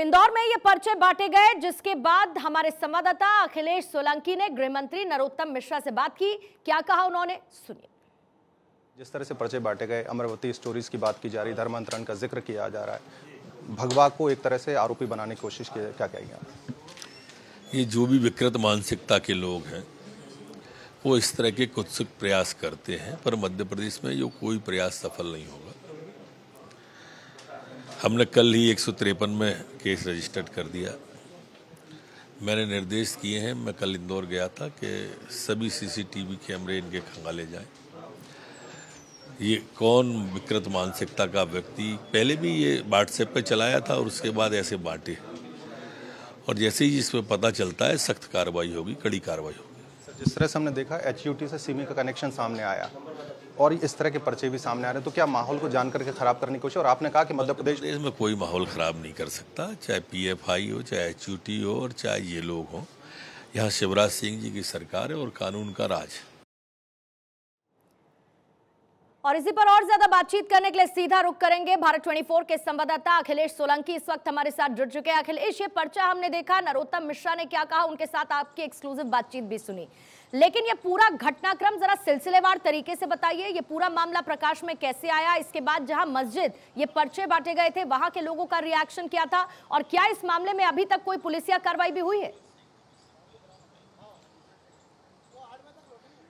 इंदौर में ये पर्चे बांटे गए जिसके बाद हमारे संवाददाता अखिलेश सोलंकी ने गृह मंत्री नरोत्तम मिश्रा से बात की क्या कहा उन्होंने सुनिए जिस तरह से पर्चे बांटे गए अमरवती स्टोरीज की बात की जा रही धर्मांतरण का जिक्र किया जा रहा है भगवा को एक तरह से आरोपी बनाने की कोशिश की क्या कहेंगे ये जो भी विकृत मानसिकता के लोग हैं वो इस तरह के कुत्सुक प्रयास करते हैं पर मध्य प्रदेश में ये कोई प्रयास सफल नहीं होगा हमने कल ही एक में केस रजिस्टर्ड कर दिया मैंने निर्देश किए हैं मैं कल इंदौर गया था कि सभी सीसीटीवी कैमरे इनके खंगाले जाएं ये कौन विकृत मानसिकता का व्यक्ति पहले भी ये व्हाट्सएप पे चलाया था और उसके बाद ऐसे बांटे और जैसे ही इसमें पता चलता है सख्त कार्रवाई होगी कड़ी कार्रवाई होगी जिस तरह से हमने देखा एच से सिमी e का कनेक्शन सामने आया और इस तरह के पर्चे भी सामने आ रहे हैं तो क्या माहौल को जान करके खराब करने की कोशिश और आपने कहा कि मध्य प्रदेश में कोई माहौल खराब नहीं कर सकता चाहे पीएफआई हो चाहे एच हो और चाहे ये लोग हों यहाँ शिवराज सिंह जी की सरकार है और कानून का राज है और इसी पर और ज्यादा बातचीत करने के लिए सीधा रुख करेंगे भारत 24 के संवाददाता अखिलेश सोलंकी इस वक्त हमारे साथ जुड़ चुके हैं अखिलेश ये पर्चा हमने देखा नरोत्तम मिश्रा ने क्या कहा उनके साथ आपकी एक्सक्लूसिव बातचीत भी सुनी लेकिन ये पूरा घटनाक्रम जरा सिलसिलेवार तरीके से बताइए ये पूरा मामला प्रकाश में कैसे आया इसके बाद जहां मस्जिद ये पर्चे बांटे गए थे वहां के लोगों का रिएक्शन क्या था और क्या इस मामले में अभी तक कोई पुलिसिया कार्रवाई भी हुई है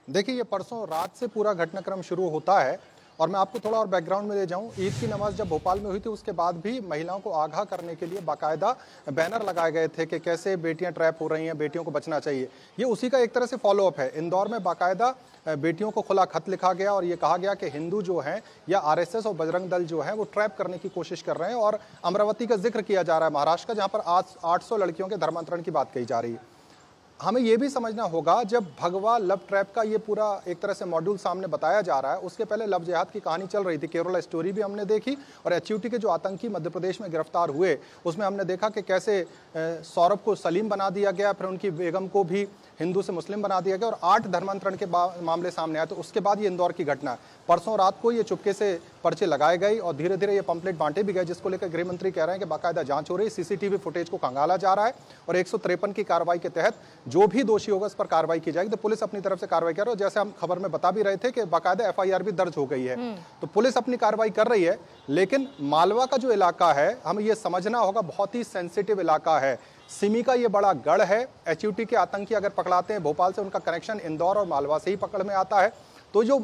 देखिए ये परसों रात से पूरा घटनाक्रम शुरू होता है और मैं आपको थोड़ा और बैकग्राउंड में ले जाऊं ईद की नमाज जब भोपाल में हुई थी उसके बाद भी महिलाओं को आगाह करने के लिए बाकायदा बैनर लगाए गए थे कि कैसे बेटियां ट्रैप हो रही हैं बेटियों को बचना चाहिए ये उसी का एक तरह से फॉलोअप है इंदौर में बाकायदा बेटियों को खुला खत लिखा गया और ये कहा गया कि हिंदू जो हैं या आर और बजरंग दल जो हैं वो ट्रैप करने की कोशिश कर रहे हैं और अमरावती का जिक्र किया जा रहा है महाराष्ट्र का जहाँ पर आज आठ लड़कियों के धर्मांतरण की बात कही जा रही है हमें ये भी समझना होगा जब भगवा लव ट्रैप का ये पूरा एक तरह से मॉड्यूल सामने बताया जा रहा है उसके पहले लव जिहाद की कहानी चल रही थी केरला स्टोरी भी हमने देखी और एच के जो आतंकी मध्य प्रदेश में गिरफ्तार हुए उसमें हमने देखा कि कैसे सौरभ को सलीम बना दिया गया फिर उनकी बेगम को भी हिंदू से मुस्लिम बना दिया गया और आठ धर्मांतरण के मामले सामने आए तो उसके बाद ये इंदौर की घटना परसों रात को ये चुपके से पर्चे लगाए गए और धीरे धीरे ये पंपलेट बांटे भी गए जिसको लेकर गृहमंत्री कह रहे हैं कि बाकायदा जांच हो रही सीसीटीवी फुटेज को खंगाला जा रहा है और एक की कार्रवाई के तहत जो भी दोषी होगा उस पर कार्रवाई की जाएगी तो पुलिस अपनी तरफ से कार्रवाई कर रही है जैसे हम खबर में बता भी रहे थे कि बाकायदा एफआईआर भी दर्ज हो गई है हम्म। तो पुलिस अपनी कार्रवाई कर रही है लेकिन मालवा का जो इलाका है हमें ये समझना होगा बहुत ही सेंसिटिव इलाका है सिमी का ये बड़ा गढ़ है एच के आतंकी अगर पकड़ाते हैं भोपाल से उनका कनेक्शन इंदौर और मालवा से ही पकड़ में आता है तो जो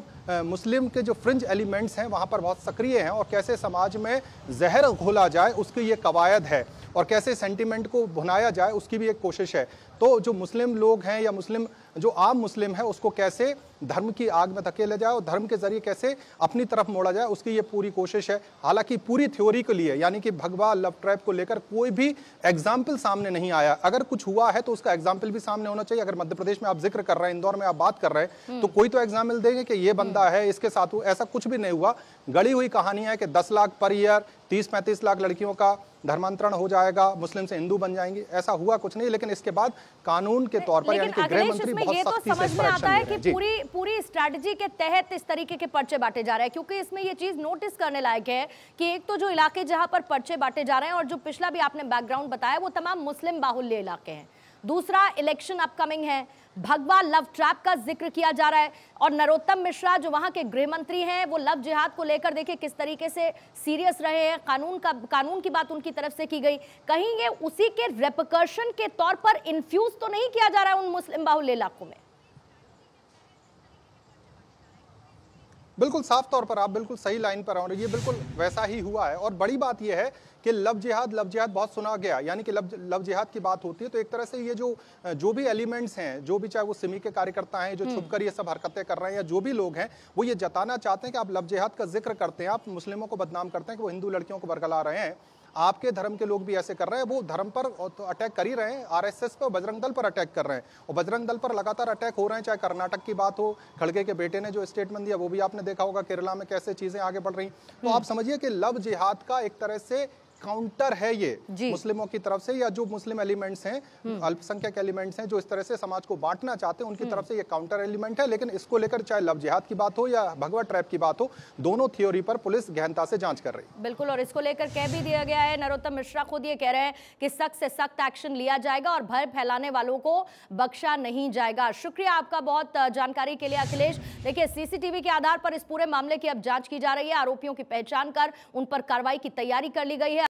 मुस्लिम के जो फ्रिंज एलिमेंट्स हैं वहाँ पर बहुत सक्रिय हैं और कैसे समाज में जहर घोला जाए उसकी ये कवायद है और कैसे सेंटिमेंट को भुनाया जाए उसकी भी एक कोशिश है तो जो मुस्लिम लोग हैं या मुस्लिम जो आम मुस्लिम है उसको कैसे धर्म की आग में धकेले जाए और धर्म के जरिए कैसे अपनी तरफ मोड़ा जाए उसकी ये पूरी कोशिश है हालांकि पूरी थ्योरी के लिए यानी कि भगवा लव ट्रैप को लेकर कोई भी एग्जाम्पल सामने नहीं आया अगर कुछ हुआ है तो उसका एग्जाम्पल भी सामने होना चाहिए अगर मध्य प्रदेश में आप जिक्र कर रहे हैं इंदौर में आप बात कर रहे हैं तो हम्म। कोई तो एग्जाम्पल देंगे कि ये बंदा हम्म। है इसके साथ ऐसा कुछ भी नहीं हुआ गड़ी हुई कहानी है कि 10 लाख पर ईयर 30-35 लाख लड़कियों का धर्मांतरण हो जाएगा मुस्लिम से हिंदू बन जाएंगी ऐसा हुआ कुछ नहीं लेकिन इसके बाद कानून के तौर पर यानी कि गृह मंत्री बहुत ये तो समझ में आता है कि पूरी पूरी स्ट्रेटजी के तहत इस तरीके के पर्चे बांटे जा रहे हैं क्योंकि इसमें ये चीज नोटिस करने लायक है कि एक तो जो इलाके जहां पर पर्चे बांटे जा रहे हैं और जो पिछला भी आपने बैकग्राउंड बताया वो तमाम मुस्लिम बाहुल्य इलाके हैं दूसरा इलेक्शन अपकमिंग है भगवा लव ट्रैप का जिक्र किया जा रहा है और नरोत्तम मिश्रा जो वहां के गृह मंत्री हैं वो लव जिहाद को लेकर देखिए किस तरीके से सीरियस रहे हैं कानून का कानून की बात उनकी तरफ से की गई कहीं ये उसी के रेपकर्शन के तौर पर इन्फ्यूज तो नहीं किया जा रहा है उन मुस्लिम बाहुल्य इलाकों में बिल्कुल साफ तौर पर आप बिल्कुल सही लाइन पर आओ ये बिल्कुल वैसा ही हुआ है और बड़ी बात यह है कि लव जिहाद लव जिहाद बहुत सुना गया यानी कि लव लव जिहाद की बात होती है तो एक तरह से ये जो जो भी एलिमेंट्स हैं जो भी चाहे वो सिमी के कार्यकर्ता हैं जो हम्म। छुपकर ये सब हरकतें कर रहे हैं या जो भी लोग हैं वो ये जताना चाहते हैं कि आप लव जिहाद का जिक्र करते हैं आप मुस्लिमों को बदनाम करते हैं कि वो हिंदू लड़कियों को बरगला रहे हैं आपके धर्म के लोग भी ऐसे कर रहे हैं वो धर्म पर अटैक तो कर ही रहे हैं आरएसएस पर बजरंग दल पर अटैक कर रहे हैं और बजरंग दल पर लगातार अटैक हो रहे हैं चाहे कर्नाटक की बात हो खड़गे के बेटे ने जो स्टेटमेंट दिया वो भी आपने देखा होगा केरला में कैसे चीज़ें आगे बढ़ रही तो हम्म। आप समझिए कि लव जिहाद का एक तरह से काउंटर है ये मुस्लिमों की तरफ से या जो मुस्लिम एलिमेंट्स हैं हम्म। अल्पसंख्यक एलिमेंट्स हैं जो इस तरह से समाज को बांटना चाहते हैं उनकी हम्म। तरफ से ये काउंटर एलिमेंट है लेकिन इसको लेकर चाहे लव जिहाद की बात हो या भगवा ट्रैप की बात हो दोनों थ्योरी पर पुलिस गहनता से जांच कर रही है बिल्कुल और इसको लेकर कह भी दिया गया है नरोत्तम मिश्रा खुद ये कह रहे हैं कि सख्त से सख्त एक्शन लिया जाएगा और भय फैलाने वालों को बख्शा नहीं जाएगा शुक्रिया आपका बहुत जानकारी के लिए अखिलेश देखिए सीसीटीवी के आधार पर इस पूरे मामले की अब जांच की जा रही है आरोपियों की पहचान कर उन पर कार्रवाई की तैयारी कर ली गई है